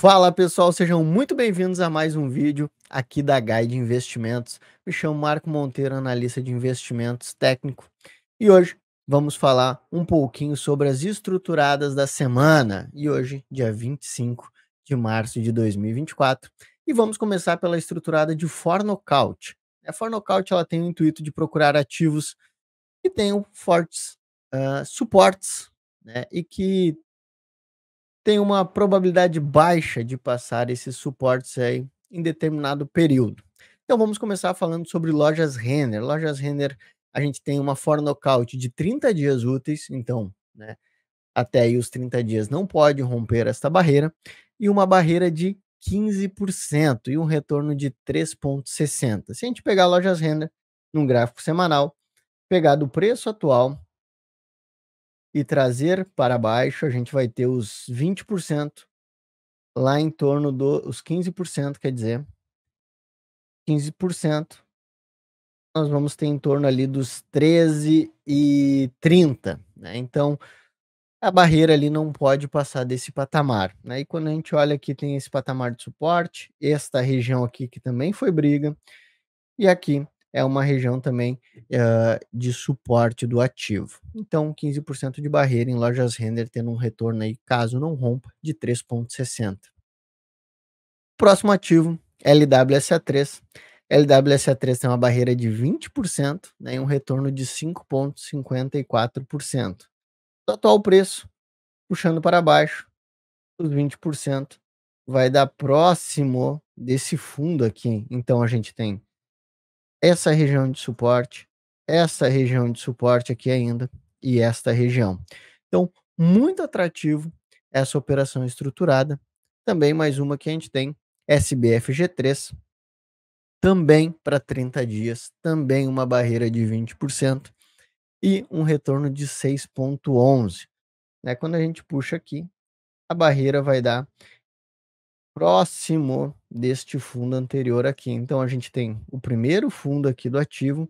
Fala pessoal, sejam muito bem-vindos a mais um vídeo aqui da Guide Investimentos. Me chamo Marco Monteiro, analista de investimentos técnico, e hoje vamos falar um pouquinho sobre as estruturadas da semana. E hoje, dia 25 de março de 2024, e vamos começar pela estruturada de Fornocaut. A Fornocaut ela tem o intuito de procurar ativos que tenham fortes uh, suportes né, e que tem uma probabilidade baixa de passar esses suportes aí em determinado período. Então vamos começar falando sobre lojas Renner. Lojas Renner, a gente tem uma for nocaute de 30 dias úteis, então, né, até aí os 30 dias não pode romper esta barreira, e uma barreira de 15% e um retorno de 3,60. Se a gente pegar lojas Renner num gráfico semanal, pegar do preço atual e trazer para baixo, a gente vai ter os 20% lá em torno dos do, 15%, quer dizer, 15%, nós vamos ter em torno ali dos 13,30%, e né? Então, a barreira ali não pode passar desse patamar, né? E quando a gente olha aqui, tem esse patamar de suporte, esta região aqui que também foi briga, e aqui é uma região também uh, de suporte do ativo. Então, 15% de barreira em lojas render tendo um retorno aí, caso não rompa, de 3,60. Próximo ativo, LWSA3. LWSA3 tem uma barreira de 20% né, e um retorno de 5,54%. Total preço, puxando para baixo, os 20% vai dar próximo desse fundo aqui. Então a gente tem essa região de suporte, essa região de suporte aqui ainda e esta região. Então, muito atrativo essa operação estruturada. Também mais uma que a gente tem, SBFG3, também para 30 dias, também uma barreira de 20% e um retorno de 6,11. Né? Quando a gente puxa aqui, a barreira vai dar próximo deste fundo anterior aqui. Então a gente tem o primeiro fundo aqui do ativo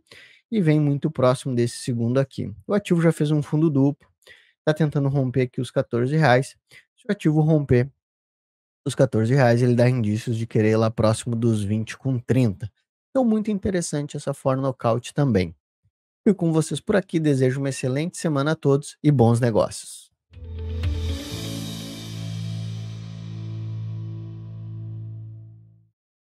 e vem muito próximo desse segundo aqui. O ativo já fez um fundo duplo, está tentando romper aqui os 14 reais. Se o ativo romper os 14 reais, ele dá indícios de querer ir lá próximo dos 20 com 30. Então muito interessante essa forma nocaute também. Fico com vocês por aqui, desejo uma excelente semana a todos e bons negócios.